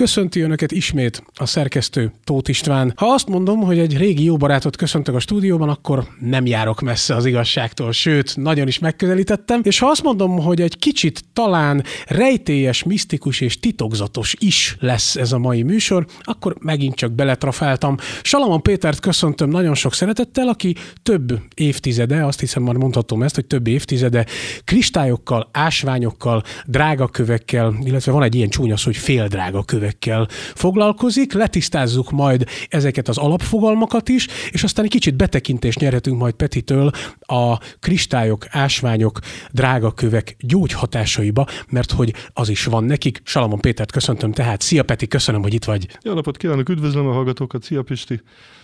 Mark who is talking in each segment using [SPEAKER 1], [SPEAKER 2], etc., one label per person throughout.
[SPEAKER 1] Köszönti Önöket ismét a szerkesztő Tóth István. Ha azt mondom, hogy egy régi jó barátot köszöntök a stúdióban, akkor nem járok messze az igazságtól, sőt, nagyon is megközelítettem. És ha azt mondom, hogy egy kicsit talán rejtélyes, misztikus és titokzatos is lesz ez a mai műsor, akkor megint csak beletrafáltam. Salamon Pétert köszöntöm nagyon sok szeretettel, aki több évtizede, azt hiszem már mondhatom ezt, hogy több évtizede kristályokkal, ásványokkal, drágakövekkel, illetve van egy ilyen csúnya hogy fél féldrágakövek nyelvekkel foglalkozik, letisztázzuk majd ezeket az alapfogalmakat is, és aztán egy kicsit betekintést nyerhetünk majd Petitől a kristályok, ásványok, drágakövek gyógyhatásaiba, mert hogy az is van nekik. Salamon Pétert köszöntöm tehát. Szia Peti, köszönöm, hogy itt vagy.
[SPEAKER 2] Jó napot kívánok, üdvözlöm a hallgatókat. Szia Pisti.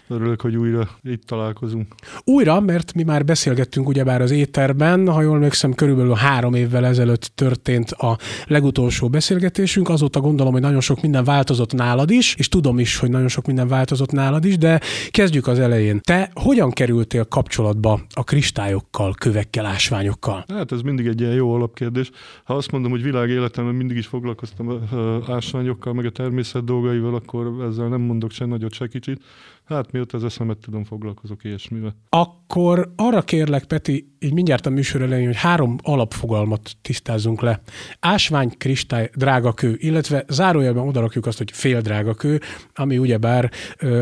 [SPEAKER 2] Örülök, hogy újra itt találkozunk.
[SPEAKER 1] Újra, mert mi már beszélgettünk ugyebár az éterben, ha jól emlékszem, körülbelül három évvel ezelőtt történt a legutolsó beszélgetésünk. Azóta gondolom, hogy nagyon sok minden változott nálad is, és tudom is, hogy nagyon sok minden változott nálad is, de kezdjük az elején. Te hogyan kerültél kapcsolatba a kristályokkal, kövekkel, ásványokkal?
[SPEAKER 2] Hát ez mindig egy ilyen jó alapkérdés. Ha azt mondom, hogy világ életemben mindig is foglalkoztam ásványokkal, meg a természet dolgaival, akkor ezzel nem mondok se nagyot, se kicsit hát mióta az eszemet tudom, foglalkozok ilyesmivel.
[SPEAKER 1] Akkor arra kérlek, Peti, így mindjárt a műsor elején, hogy három alapfogalmat tisztázzunk le. Ásvány, kristály, drága kő, illetve zárójelben odarakjuk azt, hogy fél kő, ami ugyebár,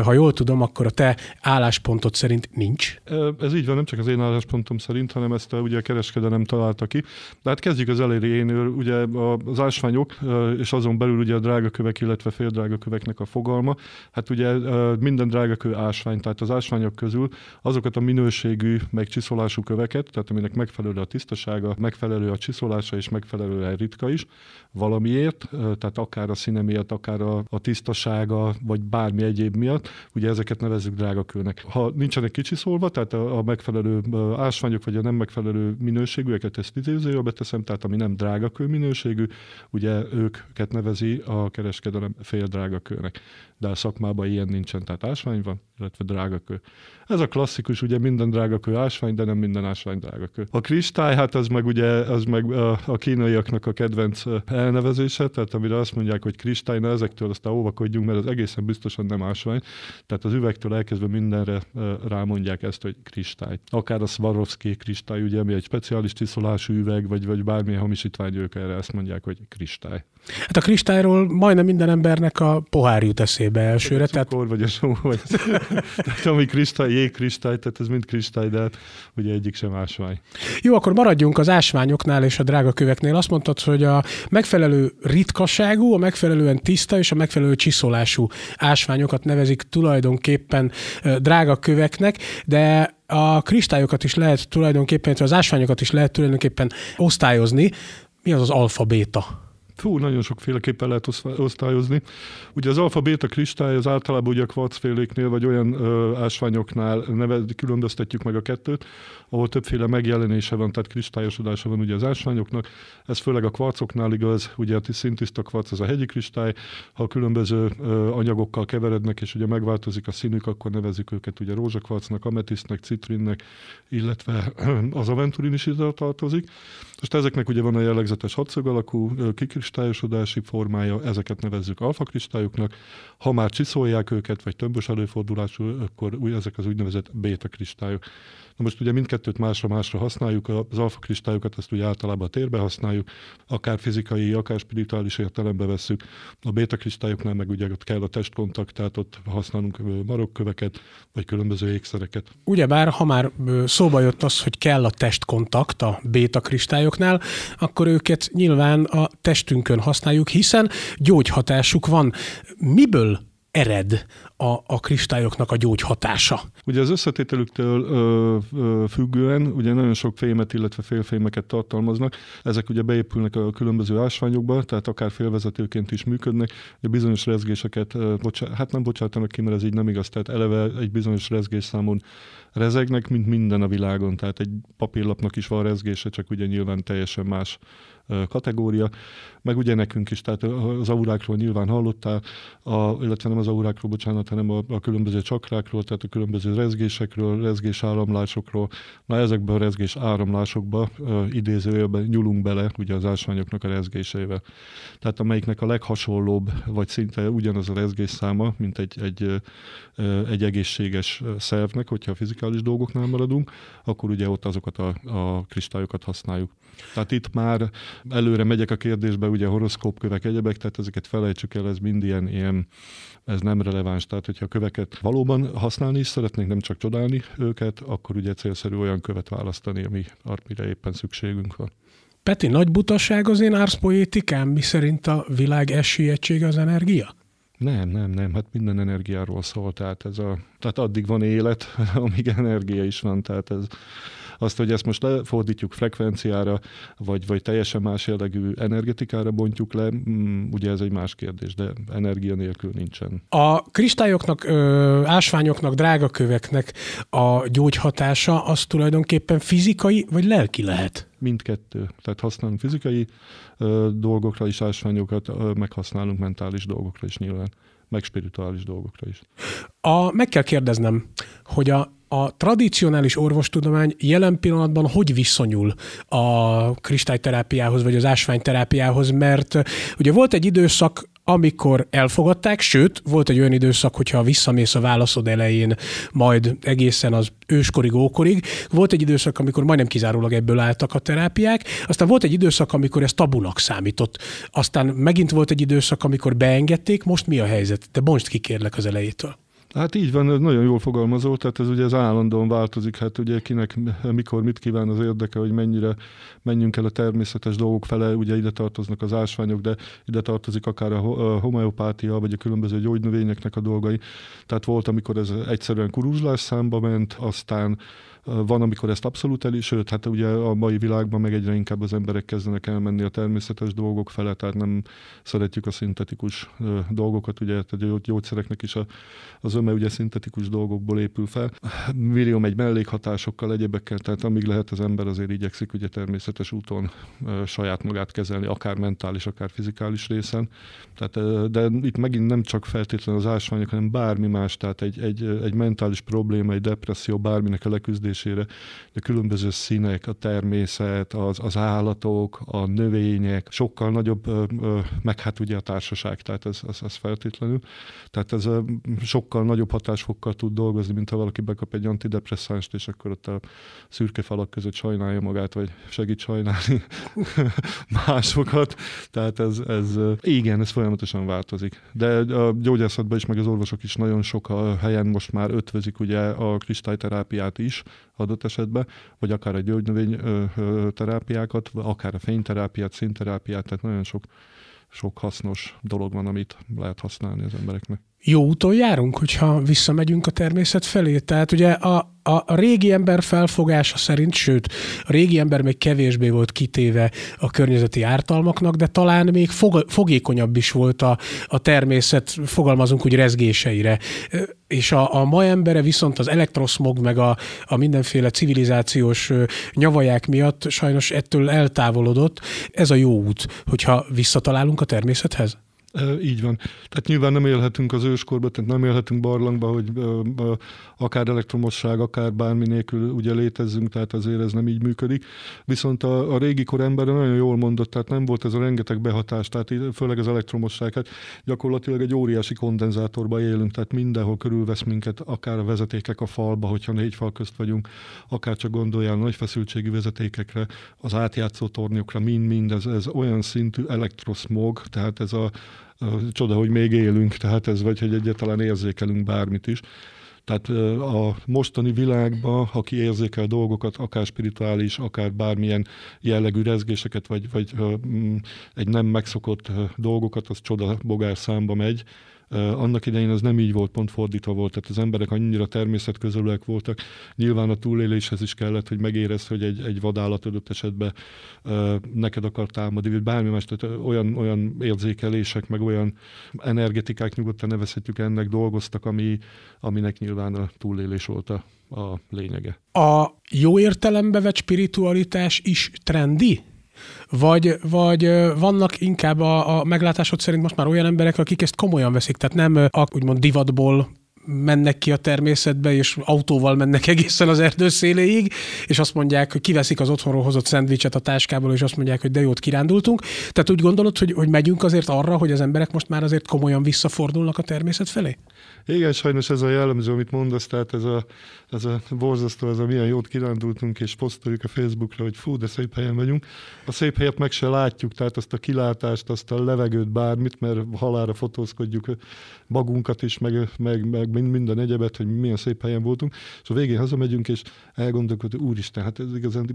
[SPEAKER 1] ha jól tudom, akkor a te álláspontod szerint nincs.
[SPEAKER 2] Ez így van, nem csak az én álláspontom szerint, hanem ezt a, ugye a kereskedelem találta ki. De hát kezdjük az elejénél, ugye az ásványok, és azon belül ugye a drága kövek, illetve fél köveknek a fogalma. Hát ugye minden drága drágakő ásvány, tehát az ásványok közül azokat a minőségű, megcsiszolású köveket, tehát aminek megfelelő a tisztasága, megfelelő a csiszolása és megfelelően ritka is, valamiért, tehát akár a színe miatt, akár a, a tisztasága, vagy bármi egyéb miatt, ugye ezeket nevezzük drágakőnek. Ha nincsenek kicsiszolva, tehát a, a megfelelő ásványok, vagy a nem megfelelő minőségűeket, ezt idézőjel teszem, tehát ami nem drágakő minőségű, ugye őket nevezi a kereskedelem fél drágakőnek de a szakmában ilyen nincsen, tehát ásvány van illetve drágakő. Ez a klasszikus, ugye minden drágakő ásvány, de nem minden ásvány drágakő. A kristály, hát az meg ugye az meg a kínaiaknak a kedvenc elnevezése, tehát amire azt mondják, hogy kristály, na ezektől aztán óvakodjunk, mert az egészen biztosan nem ásvány. Tehát az üvegtől elkezdve mindenre rámondják ezt, hogy kristály. Akár a Swarovski kristály, ugye, ami egy speciális tiszolású üveg, vagy, vagy bármilyen hamisítvány, ők erre ezt mondják, hogy kristály.
[SPEAKER 1] Hát a kristályról majdnem minden embernek a pohár jut eszébe elsőre. Cukor, tehát... vagy a só, vagy...
[SPEAKER 2] tehát ami kristály, jégkristály, tehát ez mind kristály, de hát ugye egyik sem ásvány.
[SPEAKER 1] Jó, akkor maradjunk az ásványoknál és a drága köveknél. Azt mondtad, hogy a megfelelő ritkaságú, a megfelelően tiszta és a megfelelő csiszolású ásványokat nevezik tulajdonképpen drága köveknek, de a kristályokat is lehet tulajdonképpen, az ásványokat is lehet tulajdonképpen osztályozni. Mi az az alfabéta? fú, nagyon sokféleképpen lehet osztályozni.
[SPEAKER 2] Ugye az alfa-béta kristály az általában ugye a kvarcféléknél vagy olyan ö, ásványoknál neve, különböztetjük meg a kettőt, ahol többféle megjelenése van, tehát kristályosodása van ugye az ásványoknak. Ez főleg a kvarcoknál igaz, ugye a szintiszta kvarc az a hegyi kristály, ha különböző anyagokkal keverednek, és ugye megváltozik a színük, akkor nevezik őket ugye rózsakvarcnak, ametisztnek, citrinnek, illetve az aventurin is ide tartozik. Most ezeknek ugye van a jellegzetes hatszög alakú kikristályosodási formája, ezeket nevezzük alfakristályoknak. Ha már csiszolják őket, vagy tömbös előfordulású, akkor ezek az úgynevezett beta kristályok. Na most ugye mindkettő kettőt másra-másra használjuk, az alfa kristályokat ezt úgy általában a térbe használjuk, akár fizikai, akár spirituális értelembe veszük. A béta kristályoknál meg ugye ott kell a testkontakt, tehát ott használunk marokköveket, vagy különböző ékszereket.
[SPEAKER 1] bár, ha már szóba jött az, hogy kell a testkontakt a béta kristályoknál, akkor őket nyilván a testünkön használjuk, hiszen gyógyhatásuk van. Miből ered a, a kristályoknak a gyógyhatása. Ugye az
[SPEAKER 2] összetételüktől ö, ö, függően, ugye nagyon sok fémet, illetve félfémeket tartalmaznak, ezek ugye beépülnek a különböző ásványokba, tehát akár félvezetőként is működnek, de bizonyos rezgéseket, ö, bocsá, hát nem bocsátanak ki, mert ez így nem igaz, tehát eleve egy bizonyos rezgésszámon rezegnek, mint minden a világon, tehát egy papírlapnak is van rezgése, csak ugye nyilván teljesen más kategória, meg ugye nekünk is, tehát az aurákról nyilván hallottál, a, illetve nem az aurákról, bocsánat, hanem a, a különböző csakrákról, tehát a különböző rezgésekről, rezgés áramlásokról. Na ezekben a rezgés áramlásokba idézőjelben nyúlunk bele ugye az ásványoknak a rezgésével. Tehát amelyiknek a leghasonlóbb, vagy szinte ugyanaz a rezgés száma, mint egy, egy, egy egészséges szervnek, hogyha a fizikális dolgoknál maradunk, akkor ugye ott azokat a, a kristályokat használjuk. Tehát itt már Előre megyek a kérdésbe, ugye horoszkópkövek, egyebek, tehát ezeket felejtsük el, ez mind ilyen, ilyen ez nem releváns. Tehát, hogyha a köveket valóban használni is szeretnénk, nem csak csodálni őket, akkor ugye célszerű olyan követ választani, ami, arra éppen szükségünk van.
[SPEAKER 1] Peti, nagy butaság az én árszpoétikám, mi szerint a világ esélyegysége az energia?
[SPEAKER 2] Nem, nem, nem, hát minden energiáról szól, tehát, ez a, tehát addig van élet, amíg energia is van, tehát ez azt, hogy ezt most lefordítjuk frekvenciára, vagy, vagy teljesen más jellegű energetikára bontjuk le, mm, ugye ez egy más kérdés, de energia nélkül nincsen.
[SPEAKER 1] A kristályoknak, ö, ásványoknak, drágaköveknek a gyógyhatása az tulajdonképpen fizikai vagy lelki lehet?
[SPEAKER 2] mindkettő. Tehát használunk fizikai ö, dolgokra is ásványokat, ö, meghasználunk mentális dolgokra is nyilván, meg spirituális dolgokra is.
[SPEAKER 1] A, meg kell kérdeznem, hogy a a tradicionális orvostudomány jelen pillanatban hogy viszonyul a kristályterápiához, vagy az ásványterápiához, mert ugye volt egy időszak, amikor elfogadták, sőt, volt egy olyan időszak, hogyha visszamész a válaszod elején, majd egészen az őskorig, ókorig, volt egy időszak, amikor majdnem kizárólag ebből álltak a terápiák, aztán volt egy időszak, amikor ez tabunak számított, aztán megint volt egy időszak, amikor beengedték, most mi a helyzet? Te bontsd ki kérlek az elejétől.
[SPEAKER 2] Hát így van, nagyon jól fogalmazott. tehát ez ugye az állandóan változik, hát ugye kinek mikor mit kíván az érdeke, hogy mennyire menjünk el a természetes dolgok fele, ugye ide tartoznak az ásványok, de ide tartozik akár a homeopátia, vagy a különböző gyógynövényeknek a dolgai. Tehát volt, amikor ez egyszerűen kuruzslás számba ment, aztán van, amikor ezt abszolút el is, sőt, hát ugye a mai világban meg egyre inkább az emberek kezdenek elmenni a természetes dolgok felé, tehát nem szeretjük a szintetikus dolgokat, ugye a gyógyszereknek is a, az öme ugye szintetikus dolgokból épül fel. Millió egy mellékhatásokkal, egyebekkel, tehát amíg lehet az ember azért igyekszik ugye természetes úton saját magát kezelni, akár mentális, akár fizikális részen. Tehát, de itt megint nem csak feltétlenül az ásványok, hanem bármi más, tehát egy, egy, egy mentális probléma, egy depresszió, bárminek a leküzdés kérdésére, de különböző színek, a természet, az, az állatok, a növények, sokkal nagyobb, meg hát ugye a társaság, tehát ez, ez, ez feltétlenül. Tehát ez sokkal nagyobb hatásfokkal tud dolgozni, mint ha valaki bekap egy antidepresszánst, és akkor ott a szürke falak között sajnálja magát, vagy segít sajnálni másokat. Tehát ez, ez, igen, ez folyamatosan változik. De a gyógyászatban is, meg az orvosok is nagyon sok a helyen most már ötvözik ugye a kristályterápiát is, adott esetben, vagy akár a gyógynövény terápiákat, akár a fényterápiát, színterápiát, tehát nagyon sok, sok hasznos dolog van, amit lehet használni az embereknek
[SPEAKER 1] jó úton járunk, hogyha visszamegyünk a természet felé. Tehát ugye a, a, a régi ember felfogása szerint, sőt, a régi ember még kevésbé volt kitéve a környezeti ártalmaknak, de talán még fog, fogékonyabb is volt a, a természet, fogalmazunk úgy rezgéseire. És a, a ma embere viszont az elektroszmog, meg a, a mindenféle civilizációs nyavaják miatt sajnos ettől eltávolodott. Ez a jó út, hogyha visszatalálunk a természethez? Így van. Tehát
[SPEAKER 2] nyilván nem élhetünk az őskorba, tehát nem élhetünk barlangba, hogy akár elektromosság, akár bármi nélkül ugye létezzünk, tehát azért ez nem így működik. Viszont a, a régi kor ember nagyon jól mondott, tehát nem volt ez a rengeteg behatás, tehát főleg az elektromosság, hát gyakorlatilag egy óriási kondenzátorba élünk, tehát mindenhol körülvesz minket, akár a vezetékek a falba, hogyha négy fal közt vagyunk, akár csak gondoljál nagy feszültségű vezetékekre, az átjátszó tornyokra, mind-mind, ez, ez olyan szintű elektroszmog, tehát ez a csoda, hogy még élünk, tehát ez vagy, hogy egyáltalán érzékelünk bármit is. Tehát a mostani világban, aki érzékel dolgokat, akár spirituális, akár bármilyen jellegű rezgéseket, vagy, vagy mm, egy nem megszokott dolgokat, az csoda bogár számba megy. Annak idején az nem így volt, pont fordítva volt, tehát az emberek annyira természetközölőek voltak. Nyilván a túléléshez is kellett, hogy megérez, hogy egy, egy vadállat adott esetben neked akar támadni, vagy bármi más, tehát olyan, olyan érzékelések, meg olyan energetikák nyugodtan nevezhetjük ennek, dolgoztak, ami, aminek nyilván a túlélés volt a, a lényege.
[SPEAKER 1] A jó értelembe vett spiritualitás is trendi? Vagy, vagy vannak inkább a, a meglátásod szerint most már olyan emberek, akik ezt komolyan veszik, tehát nem a, úgymond divatból mennek ki a természetbe, és autóval mennek egészen az erdő széléig, és azt mondják, hogy kiveszik az otthonról hozott szendvicset a táskából, és azt mondják, hogy de jót kirándultunk. Tehát úgy gondolod, hogy, hogy megyünk azért arra, hogy az emberek most már azért komolyan visszafordulnak a természet felé?
[SPEAKER 2] Igen, sajnos ez a jellemző, amit mondasz, tehát ez a, ez a borzasztó, ez a milyen jót kirándultunk, és posztoljuk a Facebookra, hogy fú, de szép helyen vagyunk. A szép helyet meg se látjuk, tehát azt a kilátást, azt a levegőt, bármit, mert halára fotózkodjuk magunkat is, meg, meg, meg meg minden egyebet, hogy milyen szép helyen voltunk, és szóval a végén hazamegyünk, és elgondolkodtuk hogy úristen, hát ez igazán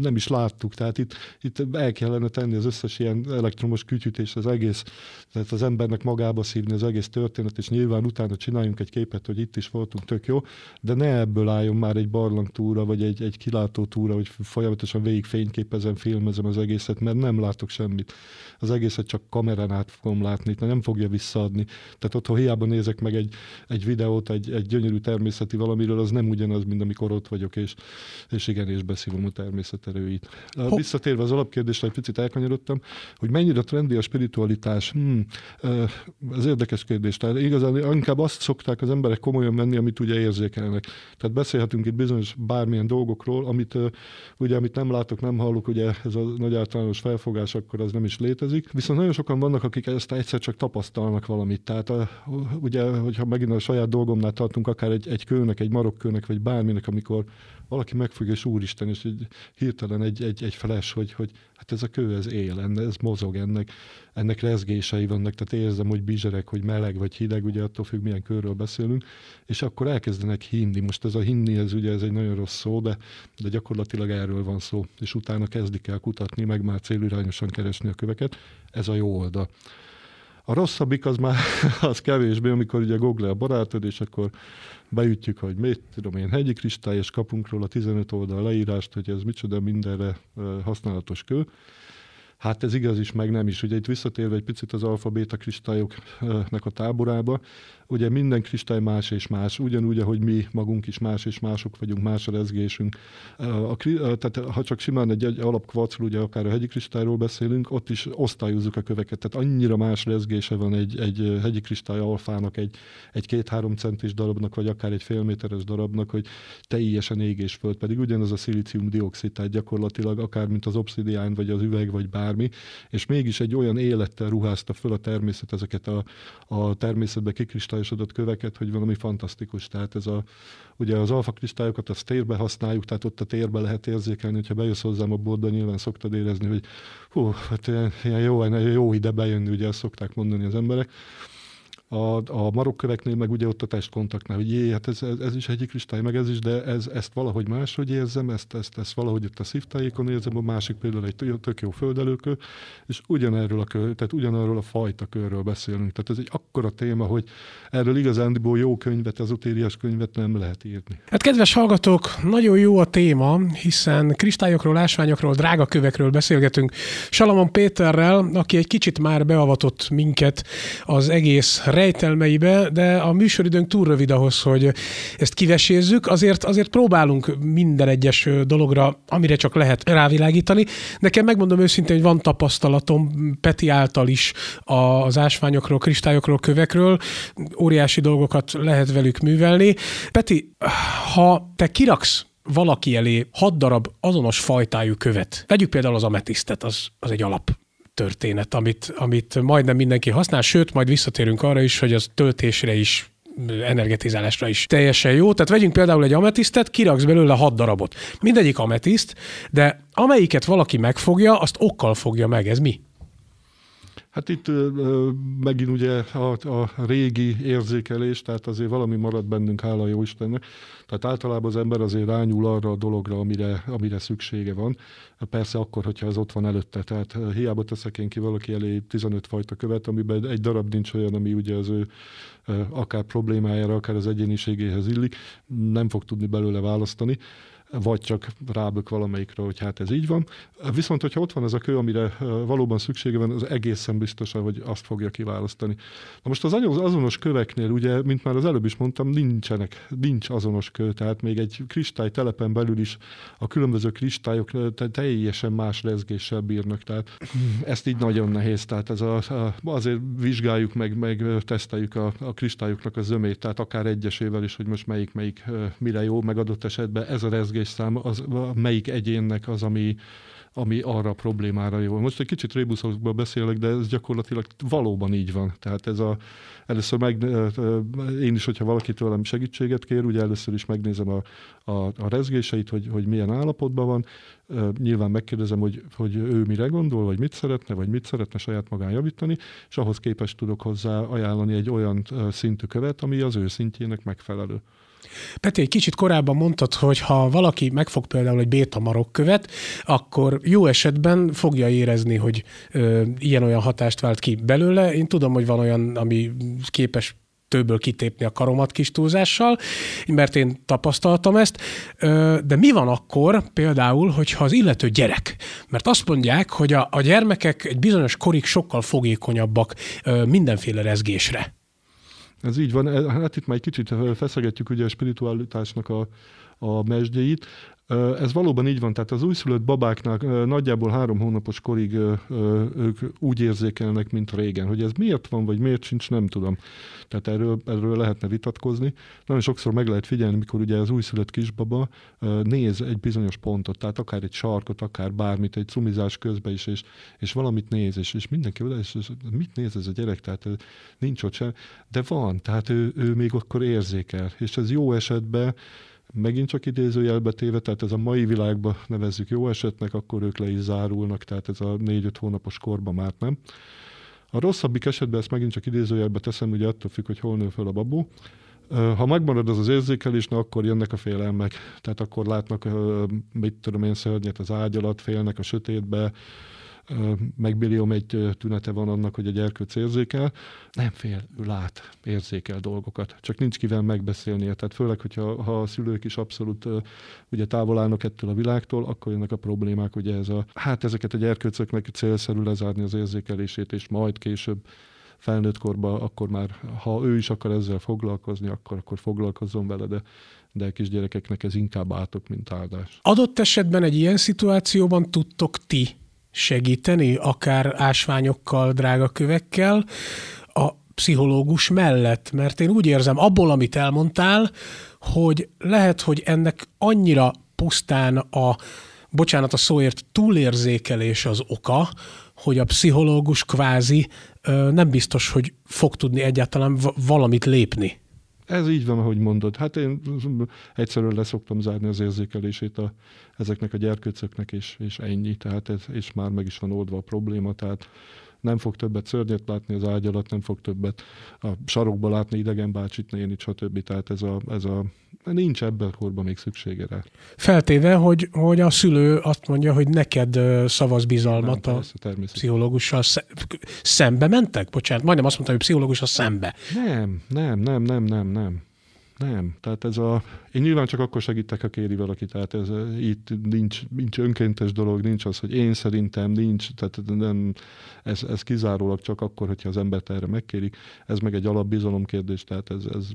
[SPEAKER 2] nem is láttuk, tehát itt, itt el kellene tenni az összes ilyen elektromos és az egész, tehát az embernek magába szívni az egész történet, és nyilván utána csináljunk egy képet, hogy itt is voltunk, tök jó, de ne ebből álljon már egy barlangtúra, vagy egy, egy kilátó túra, hogy folyamatosan végig fényképezem, filmezem az egészet, mert nem látok semmit. Az egészet csak kamerán át fogom látni, nem fogja visszaadni. Tehát otthon hiába nézek meg egy, egy egy videót egy, egy gyönyörű természeti valamiről, az nem ugyanaz, mint amikor ott vagyok, és, és igen, és beszívom a természet erőit. Visszatérve az alapkérdésre, egy picit elkanyarodtam, hogy mennyire trendi a spiritualitás? Hmm, ez érdekes kérdés. Tehát igazán inkább azt szokták az emberek komolyan venni, amit ugye érzékelnek. Tehát beszélhetünk itt bizonyos bármilyen dolgokról, amit ugye amit nem látok, nem hallok, ugye ez a nagy általános felfogás, akkor az nem is létezik. Viszont nagyon sokan vannak, akik ezt egyszer csak tapasztalnak valamit. Tehát a, ugye, hogyha megint a saját dolgomnál tartunk, akár egy, egy kőnek, egy marokkőnek, vagy bárminek, amikor valaki megfogja, és úristen, és egy, hirtelen egy, egy, egy feles, hogy, hogy hát ez a kő, ez él, enne, ez mozog, ennek, ennek rezgései vannak, tehát érzem, hogy bizserek, hogy meleg vagy hideg, ugye attól függ, milyen körről beszélünk, és akkor elkezdenek hinni. Most ez a hinni, ez ugye ez egy nagyon rossz szó, de, de gyakorlatilag erről van szó, és utána kezdik el kutatni, meg már célirányosan keresni a köveket. Ez a jó oldal. A rosszabbik az már az kevésbé, amikor ugye Google a barátod, és akkor beütjük, hogy mit tudom én, hegyi kristály, és kapunk róla 15 oldal leírást, hogy ez micsoda mindenre használatos kő. Hát ez igaz is, meg nem is. Ugye itt visszatérve egy picit az alfa-béta kristályoknak a táborába, ugye minden kristály más és más, ugyanúgy, ahogy mi magunk is más és mások vagyunk, más a rezgésünk. A, tehát ha csak simán egy, egy alapkvacról, ugye akár a hegyi kristályról beszélünk, ott is osztályozzuk a köveket, tehát annyira más rezgése van egy, egy hegyi kristály alfának, egy, egy két-három centis darabnak, vagy akár egy félméteres darabnak, hogy teljesen égésföld, pedig ugyanaz a szilícium dioxid, tehát gyakorlatilag akár mint az obszidián, vagy az üveg, vagy bár akármi, és mégis egy olyan élettel ruházta föl a természet ezeket a, a természetbe kikristályosodott köveket, hogy valami fantasztikus. Tehát ez a, ugye az alfa kristályokat azt térbe használjuk, tehát ott a térbe lehet érzékelni, hogyha bejössz hozzám a borda, nyilván szoktad érezni, hogy hú, hát ilyen jó, jó ide bejönni, ugye ezt szokták mondani az emberek a, a marokköveknél, meg ugye ott a testkontaktnál, hogy jé, hát ez, ez, ez is egyik kristály, meg ez is, de ez, ezt valahogy máshogy érzem, ezt, ezt, ezt valahogy itt a szívtájékon érzem, a másik például egy tök jó földelőkő, és ugyanerről a kör, tehát ugyanarról a fajta körről beszélünk. Tehát ez egy akkora téma, hogy erről igazándiból jó könyvet, az utériás könyvet nem lehet írni.
[SPEAKER 1] Hát kedves hallgatók, nagyon jó a téma, hiszen kristályokról, ásványokról, drága kövekről beszélgetünk. Salamon Péterrel, aki egy kicsit már beavatott minket az egész re- rejtelmeibe, de a műsoridőnk túl rövid ahhoz, hogy ezt kivesézzük. Azért, azért próbálunk minden egyes dologra, amire csak lehet rávilágítani. Nekem megmondom őszintén, hogy van tapasztalatom Peti által is az ásványokról, kristályokról, kövekről. Óriási dolgokat lehet velük művelni. Peti, ha te kiraksz valaki elé hat darab azonos fajtájú követ. Vegyük például az ametisztet, az, az egy alap történet, amit, amit majdnem mindenki használ, sőt, majd visszatérünk arra is, hogy az töltésre is energetizálásra is teljesen jó. Tehát vegyünk például egy ametisztet, kiraksz belőle hat darabot. Mindegyik ametiszt, de amelyiket valaki megfogja, azt okkal fogja meg. Ez mi?
[SPEAKER 2] Hát itt ö, megint ugye a, a régi érzékelés, tehát azért valami marad bennünk, hála jó Istennek. Tehát általában az ember azért rányúl arra a dologra, amire, amire szüksége van. Persze akkor, hogyha ez ott van előtte. Tehát hiába teszek én ki valaki elé 15 fajta követ, amiben egy darab nincs olyan, ami ugye az ő akár problémájára, akár az egyéniségéhez illik, nem fog tudni belőle választani vagy csak rábök valamelyikre, hogy hát ez így van. Viszont, hogyha ott van ez a kő, amire valóban szüksége van, az egészen biztosan, hogy azt fogja kiválasztani. Na most az azonos köveknél, ugye, mint már az előbb is mondtam, nincsenek, nincs azonos kő, tehát még egy telepen belül is a különböző kristályok teljesen más rezgéssel bírnak, tehát ezt így nagyon nehéz, tehát ez a, a, azért vizsgáljuk meg, meg teszteljük a, a kristályoknak a zömét, tehát akár egyesével is, hogy most melyik, melyik mire jó, megadott esetben ez a rezgés kérdésszám, az, melyik egyénnek az, ami, ami arra a problémára jó. Most egy kicsit rébuszokba beszélek, de ez gyakorlatilag valóban így van. Tehát ez a, először meg, én is, hogyha valaki tőlem segítséget kér, ugye először is megnézem a, a, a rezgéseit, hogy, hogy milyen állapotban van, nyilván megkérdezem, hogy, hogy ő mire gondol, vagy mit szeretne, vagy mit szeretne saját magán javítani, és ahhoz képes tudok hozzá ajánlani egy olyan szintű követ, ami az ő szintjének megfelelő.
[SPEAKER 1] Peti, egy kicsit korábban mondtad, hogy ha valaki megfog például egy béta marokkövet, akkor jó esetben fogja érezni, hogy ö, ilyen-olyan hatást vált ki belőle. Én tudom, hogy van olyan, ami képes többől kitépni a karomat kis túlzással, mert én tapasztaltam ezt. De mi van akkor például, hogyha az illető gyerek? Mert azt mondják, hogy a, a gyermekek egy bizonyos korig sokkal fogékonyabbak mindenféle rezgésre. Ez így van, e, hát itt már egy kicsit feszegetjük ugye a spiritualitásnak a, a
[SPEAKER 2] mesdjeit. Ez valóban így van, tehát az újszülött babáknak nagyjából három hónapos korig ők úgy érzékelnek, mint régen. Hogy ez miért van, vagy miért sincs, nem tudom. Tehát erről, erről lehetne vitatkozni. Nagyon sokszor meg lehet figyelni, mikor ugye az újszülött kisbaba néz egy bizonyos pontot, tehát akár egy sarkot, akár bármit, egy cumizás közben is, és, és valamit néz, és, és mindenki oda, és, és mit néz ez a gyerek, tehát nincs ott sem. De van, tehát ő, ő még akkor érzékel, és ez jó esetben megint csak idézőjelbe téve, tehát ez a mai világban nevezzük jó esetnek, akkor ők le is zárulnak, tehát ez a négy-öt hónapos korban már nem. A rosszabbik esetben, ezt megint csak idézőjelbe teszem, ugye attól függ, hogy hol nő föl a babu. ha megmarad az az érzékelés, na akkor jönnek a félelmek. Tehát akkor látnak, mit tudom én, szörnyet az ágy alatt, félnek a sötétbe, megbillióm egy tünete van annak, hogy a gyerkőc érzékel, nem fél, ő lát, érzékel dolgokat, csak nincs kivel megbeszélnie. Tehát főleg, hogyha ha a szülők is abszolút ugye távol állnak ettől a világtól, akkor jönnek a problémák, ugye ez a, hát ezeket a gyerkőcöknek célszerű lezárni az érzékelését, és majd később felnőtt korban, akkor már, ha ő is akar ezzel foglalkozni, akkor, akkor foglalkozzon vele, de, de kisgyerekeknek ez inkább átok, mint áldás.
[SPEAKER 1] Adott esetben egy ilyen szituációban tudtok ti segíteni, akár ásványokkal, drága kövekkel, a pszichológus mellett, mert én úgy érzem abból, amit elmondtál, hogy lehet, hogy ennek annyira pusztán a, bocsánat a szóért, túlérzékelés az oka, hogy a pszichológus kvázi nem biztos, hogy fog tudni egyáltalán valamit lépni. Ez így van, ahogy mondod. Hát én egyszerűen leszoktam zárni
[SPEAKER 2] az érzékelését a, ezeknek a gyerkőcöknek, és, és ennyi. Tehát ez, és már meg is van oldva a probléma, tehát nem fog többet szörnyet látni az ágy alatt, nem fog többet a sarokba látni idegen bácsit, néni, stb. Tehát ez a, ez a nincs ebben a korban még szüksége rá.
[SPEAKER 1] Feltéve, hogy, hogy a szülő azt mondja, hogy neked szavaz bizalmat nem, persze, a pszichológussal szembe mentek? Bocsánat, majdnem azt mondtam, hogy pszichológussal szembe. Nem, nem, nem, nem, nem, nem. Nem. Tehát ez a... Én nyilván csak akkor segítek, ha
[SPEAKER 2] kéri valaki. Tehát ez, itt nincs, nincs önkéntes dolog, nincs az, hogy én szerintem nincs. Tehát nem, ez, ez kizárólag csak akkor, hogyha az embert erre megkérik. Ez meg egy alapbizalom kérdés, tehát ez, ez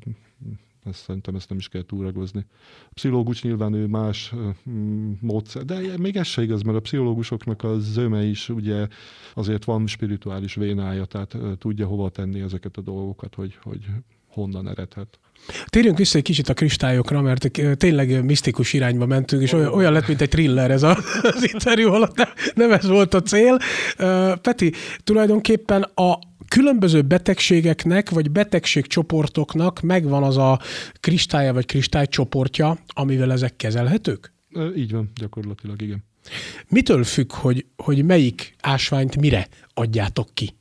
[SPEAKER 2] ezt szerintem ezt nem is kell túragozni. A pszichológus nyilván ő más mm, módszer, de még ez se igaz, mert a pszichológusoknak a zöme is ugye azért van spirituális vénája, tehát tudja hova tenni ezeket a dolgokat, hogy, hogy honnan eredhet.
[SPEAKER 1] Térjünk vissza egy kicsit a kristályokra, mert tényleg misztikus irányba mentünk, és olyan, olyan lett, mint egy thriller ez a, az interjú alatt, nem, nem ez volt a cél. Peti, tulajdonképpen a különböző betegségeknek, vagy betegségcsoportoknak megvan az a kristálya, vagy kristálycsoportja, amivel ezek kezelhetők? Így van, gyakorlatilag igen. Mitől függ, hogy, hogy melyik ásványt mire adjátok ki?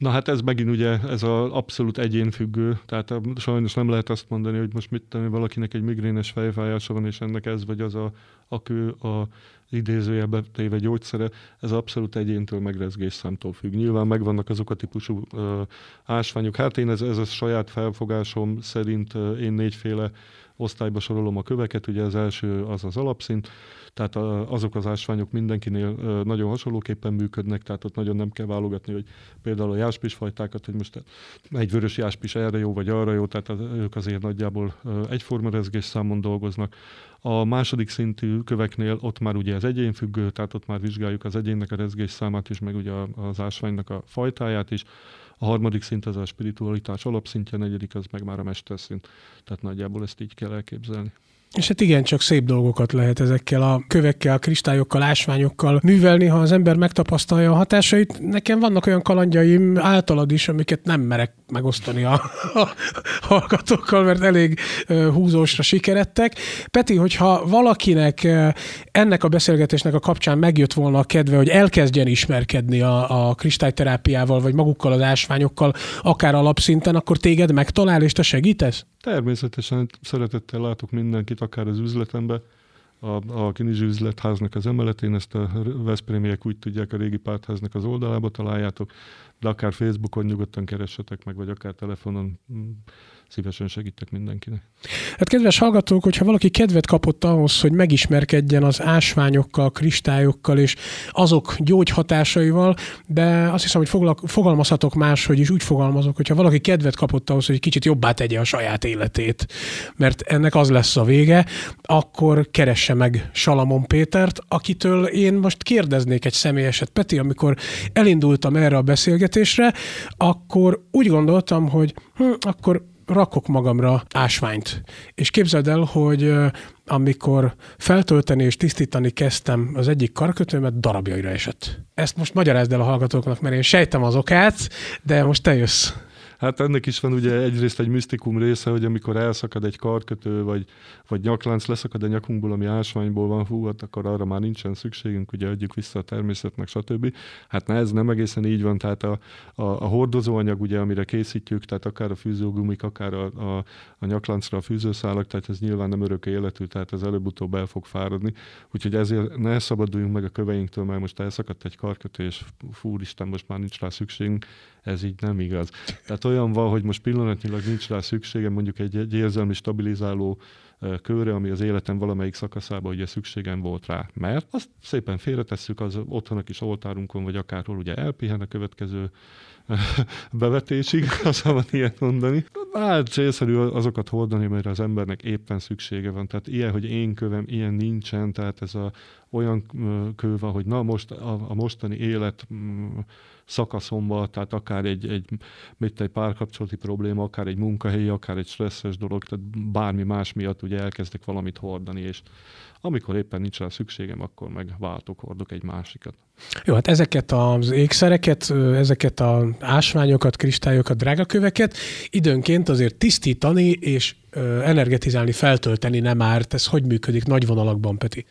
[SPEAKER 2] Na hát ez megint ugye, ez a abszolút egyénfüggő, tehát eh, sajnos nem lehet azt mondani, hogy most mit tenni, valakinek egy migrénes fejfájása van, és ennek ez vagy az a, akő a idézőjelbe téve gyógyszere, ez abszolút egyéntől megrezgés számtól függ. Nyilván megvannak azok a típusú ö, ásványok. Hát én ez, ez a saját felfogásom szerint ö, én négyféle osztályba sorolom a köveket, ugye az első az az alapszint, tehát a, azok az ásványok mindenkinél ö, nagyon hasonlóképpen működnek, tehát ott nagyon nem kell válogatni, hogy például a fajtákat, hogy most egy vörös jáspis erre jó, vagy arra jó, tehát az, ők azért nagyjából ö, egyforma rezgés számon dolgoznak. A második szintű köveknél ott már ugye az egyén függő, tehát ott már vizsgáljuk az egyénnek a rezgés számát is, meg ugye az ásványnak a fajtáját is. A harmadik szint az a spiritualitás alapszintje, a negyedik az meg már a mesterszint. Tehát nagyjából ezt így kell elképzelni.
[SPEAKER 1] És hát igen, csak szép dolgokat lehet ezekkel a kövekkel, a kristályokkal, ásványokkal művelni, ha az ember megtapasztalja a hatásait. Nekem vannak olyan kalandjaim általad is, amiket nem merek megosztani a, a hallgatókkal, mert elég húzósra sikerettek. Peti, hogyha valakinek ennek a beszélgetésnek a kapcsán megjött volna a kedve, hogy elkezdjen ismerkedni a, a kristályterápiával, vagy magukkal az ásványokkal, akár alapszinten, akkor téged megtalál, és te segítesz?
[SPEAKER 2] Természetesen szeretettel látok mindenkit valamit, akár az üzletembe, a, a Kinizsi üzletháznak az emeletén, ezt a Veszprémiek úgy tudják, a régi pártháznak az oldalába találjátok, de akár Facebookon nyugodtan keressetek meg, vagy akár telefonon szívesen segítek mindenkinek.
[SPEAKER 1] Hát kedves hallgatók, hogyha valaki kedvet kapott ahhoz, hogy megismerkedjen az ásványokkal, kristályokkal és azok gyógyhatásaival, de azt hiszem, hogy foglak, fogalmazhatok hogy is, úgy fogalmazok, hogyha valaki kedvet kapott ahhoz, hogy kicsit jobbá tegye a saját életét, mert ennek az lesz a vége, akkor keresse meg Salamon Pétert, akitől én most kérdeznék egy személyeset. Peti, amikor elindultam erre a beszélgetésre, akkor úgy gondoltam, hogy hm, akkor rakok magamra ásványt. És képzeld el, hogy amikor feltölteni és tisztítani kezdtem az egyik karkötőmet, darabjaira esett. Ezt most magyarázd el a hallgatóknak, mert én sejtem az okát, de most te jössz. Hát ennek is
[SPEAKER 2] van ugye egyrészt egy misztikum része, hogy amikor elszakad egy karkötő, vagy, vagy nyaklánc leszakad a nyakunkból, ami ásványból van, hú, hát akkor arra már nincsen szükségünk, ugye adjuk vissza a természetnek, stb. Hát na, ez nem egészen így van, tehát a, a, a hordozóanyag, ugye, amire készítjük, tehát akár a fűzőgumik, akár a, a, a nyakláncra a fűzőszálak, tehát ez nyilván nem örök életű, tehát ez előbb-utóbb el fog fáradni. Úgyhogy ezért ne szabaduljunk meg a köveinktől, mert most elszakadt egy karkötő, és fúristen, most már nincs rá szükségünk ez így nem igaz. Tehát olyan van, hogy most pillanatnyilag nincs rá szükségem mondjuk egy, egy érzelmi stabilizáló kőre, ami az életem valamelyik szakaszában ugye szükségem volt rá. Mert azt szépen félretesszük az otthon a kis oltárunkon, vagy akárhol ugye elpihen a következő bevetésig, ha szabad ilyet mondani. Hát célszerű azokat hordani, mert az embernek éppen szüksége van. Tehát ilyen, hogy én kövem, ilyen nincsen, tehát ez a, olyan kő van, hogy na most a, a mostani élet mm, szakaszomban, tehát akár egy, egy, mit egy párkapcsolati probléma, akár egy munkahelyi, akár egy stresszes dolog, tehát bármi más miatt ugye elkezdek valamit hordani, és amikor éppen nincs rá szükségem, akkor meg váltok, hordok egy másikat. Jó,
[SPEAKER 1] hát ezeket az ékszereket, ezeket a ásványokat, kristályokat, drágaköveket időnként azért tisztítani és energetizálni, feltölteni nem árt. Ez hogy működik nagy vonalakban, Peti?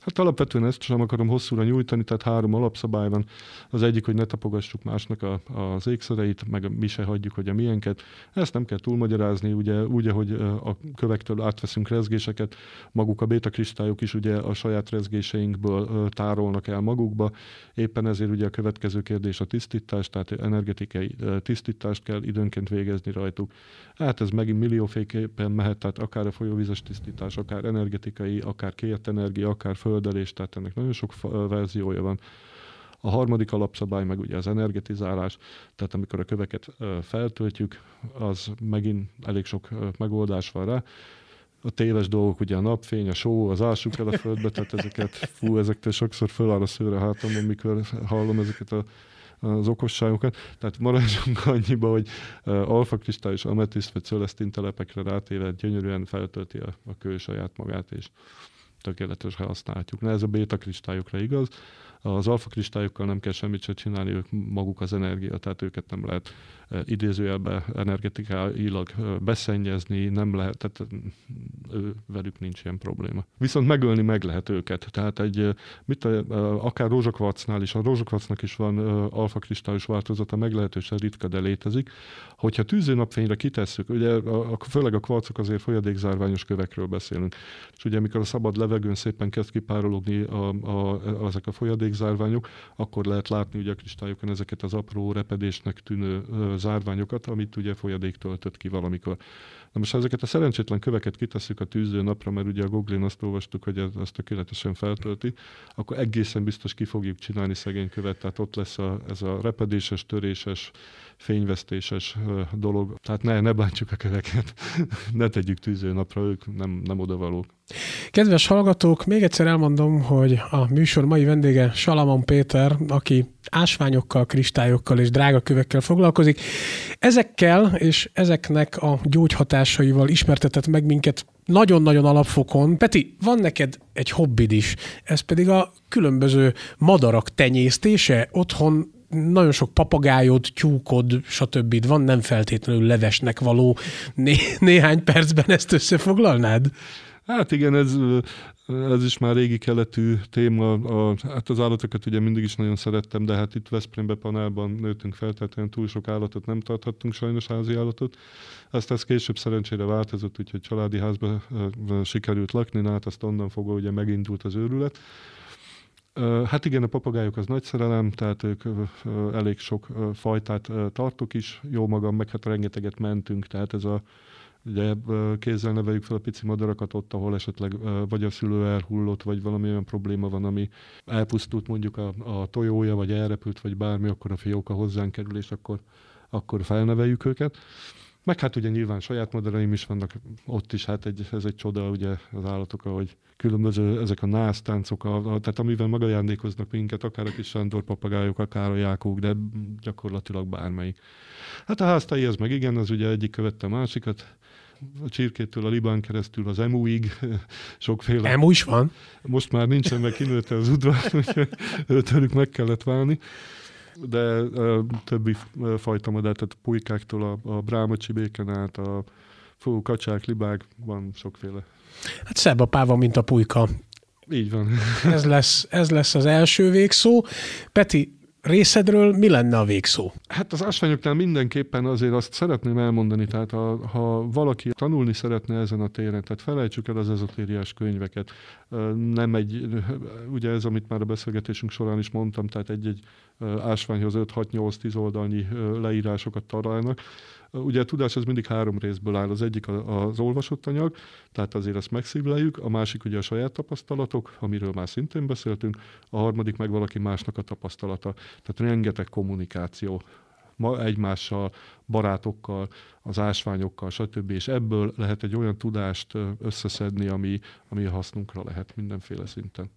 [SPEAKER 2] Hát alapvetően ezt sem akarom hosszúra nyújtani, tehát három alapszabály van. Az egyik, hogy ne tapogassuk másnak a, az ékszereit, meg mi se hagyjuk, hogy a milyenket. Ezt nem kell túlmagyarázni, ugye úgy, ahogy a kövektől átveszünk rezgéseket, maguk a bétakristályok kristályok is ugye a saját rezgéseinkből tárolnak el magukba. Éppen ezért ugye a következő kérdés a tisztítás, tehát energetikai tisztítást kell időnként végezni rajtuk. Hát ez megint millióféképpen mehet, tehát akár a folyóvizes tisztítás, akár energetikai, akár kért energia, akár föl földelés, tehát ennek nagyon sok verziója van. A harmadik alapszabály meg ugye az energetizálás, tehát amikor a köveket feltöltjük, az megint elég sok megoldás van rá. A téves dolgok, ugye a napfény, a só, az ásuk el a földbe, tehát ezeket, fú, ezektől sokszor föláll a szőre hátam, amikor hallom ezeket a az okosságokat. Tehát maradjunk annyiba, hogy alfa kristály és ametiszt vagy celesztin telepekre rátéve gyönyörűen feltölti a, a kő saját magát, és tökéletesen használhatjuk. Na ez a béta kristályokra igaz. Az alfa kristályokkal nem kell semmit se csinálni, ők maguk az energia, tehát őket nem lehet idézőjelben energetikailag beszennyezni, nem lehet, tehát ő, velük nincs ilyen probléma. Viszont megölni meg lehet őket. Tehát egy, mit, akár rózsakvarcnál is, a rózsakvarcnak is van alfakristályos változata, meglehetősen ritka, de létezik. Hogyha napfényre kitesszük, ugye a, főleg a kvarcok azért folyadékzárványos kövekről beszélünk, és ugye amikor a szabad levegőn szépen kezd kipárologni a, a, a, ezek a folyadékzárványok, akkor lehet látni ugye a kristályokon ezeket az apró repedésnek tűnő zárványokat, amit ugye folyadék töltött ki valamikor. Na most ha ezeket a szerencsétlen köveket kitesszük a tűző napra, mert ugye a Goglin azt olvastuk, hogy ez, azt tökéletesen feltölti, akkor egészen biztos ki fogjuk csinálni szegény követ, tehát ott lesz a, ez a repedéses, töréses, fényvesztéses dolog. Tehát ne, ne bántsuk a köveket, ne tegyük tűző napra, ők nem, nem odavalók.
[SPEAKER 1] Kedves hallgatók, még egyszer elmondom, hogy a műsor mai vendége Salamon Péter, aki ásványokkal, kristályokkal és drága kövekkel foglalkozik. Ezekkel és ezeknek a gyógyhatásaival ismertetett meg minket nagyon-nagyon alapfokon. Peti, van neked egy hobbid is, ez pedig a különböző madarak tenyésztése. Otthon nagyon sok papagájod, tyúkod, stb. van, nem feltétlenül levesnek való. Né- néhány percben ezt összefoglalnád? Hát igen, ez,
[SPEAKER 2] ez is már régi keletű téma. A, hát az állatokat ugye mindig is nagyon szerettem, de hát itt Veszprémbe panelban nőttünk fel, tehát olyan túl sok állatot nem tarthattunk, sajnos házi állatot. Ezt ez később szerencsére változott, úgyhogy családi házba sikerült lakni, hát azt onnan fogva ugye megindult az őrület. Hát igen, a papagájuk az nagy szerelem, tehát ők elég sok fajtát tartok is, jó magam, meg hát rengeteget mentünk, tehát ez a Ugye kézzel neveljük fel a pici madarakat ott, ahol esetleg vagy a szülő elhullott, vagy valami olyan probléma van, ami elpusztult mondjuk a, a tojója, vagy elrepült, vagy bármi, akkor a fióka hozzánk kerül, és akkor, akkor felneveljük őket. Meg hát ugye nyilván saját madaraim is vannak, ott is hát egy, ez egy csoda ugye az állatok, hogy különböző ezek a násztáncok, a, a, tehát amivel megajándékoznak minket, akár a kis Sándor papagájok, akár a jákók, de gyakorlatilag bármelyik. Hát a háztai ez meg igen, az ugye egyik követte a másikat, a csirkétől a libán keresztül az emuig, sokféle. Emu is van? Most már nincsen, meg kinőtte az udvar, tőlük meg kellett válni de ö, többi fajta madár, tehát a pulykáktól a, a bráma csibéken át, a fú, kacsák, libák, van sokféle.
[SPEAKER 1] Hát szebb a páva, mint a pulyka. Így van. ez, lesz, ez lesz az első végszó. Peti, Részedről mi lenne a végszó? Hát az ásványoknál mindenképpen azért azt szeretném elmondani,
[SPEAKER 2] tehát ha, ha valaki tanulni szeretne ezen a téren, tehát felejtsük el az ezotériás könyveket. Nem egy, ugye ez, amit már a beszélgetésünk során is mondtam, tehát egy-egy ásványhoz 5-6-8-10 oldalnyi leírásokat találnak, Ugye a tudás az mindig három részből áll. Az egyik az olvasott anyag, tehát azért ezt megszívleljük, a másik ugye a saját tapasztalatok, amiről már szintén beszéltünk, a harmadik meg valaki másnak a tapasztalata. Tehát rengeteg kommunikáció ma egymással, barátokkal, az ásványokkal, stb. És ebből lehet egy olyan tudást összeszedni, ami, ami hasznunkra lehet mindenféle szinten.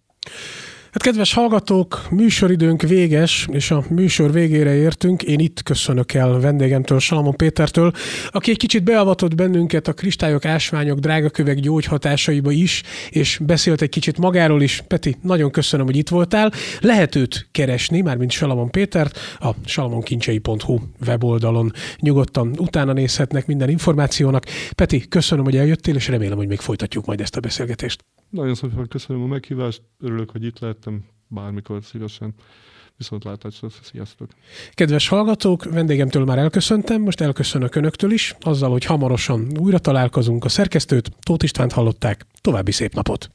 [SPEAKER 1] Hát kedves hallgatók, műsoridőnk véges, és a műsor végére értünk. Én itt köszönök el vendégemtől, Salamon Pétertől, aki egy kicsit beavatott bennünket a kristályok, ásványok, drágakövek gyógyhatásaiba is, és beszélt egy kicsit magáról is. Peti, nagyon köszönöm, hogy itt voltál. Lehet őt keresni, mármint Salamon Pétert, a salamonkincsei.hu weboldalon nyugodtan utána nézhetnek minden információnak. Peti, köszönöm, hogy eljöttél, és remélem, hogy még folytatjuk majd ezt a beszélgetést.
[SPEAKER 2] Nagyon szépen köszönöm a meghívást, örülök, hogy itt lehettem, bármikor szívesen. Viszontlátásra, sziasztok!
[SPEAKER 1] Kedves hallgatók, vendégemtől már elköszöntem, most elköszönök önöktől is, azzal, hogy hamarosan újra találkozunk a szerkesztőt, Tóth Istvánt hallották, további szép napot!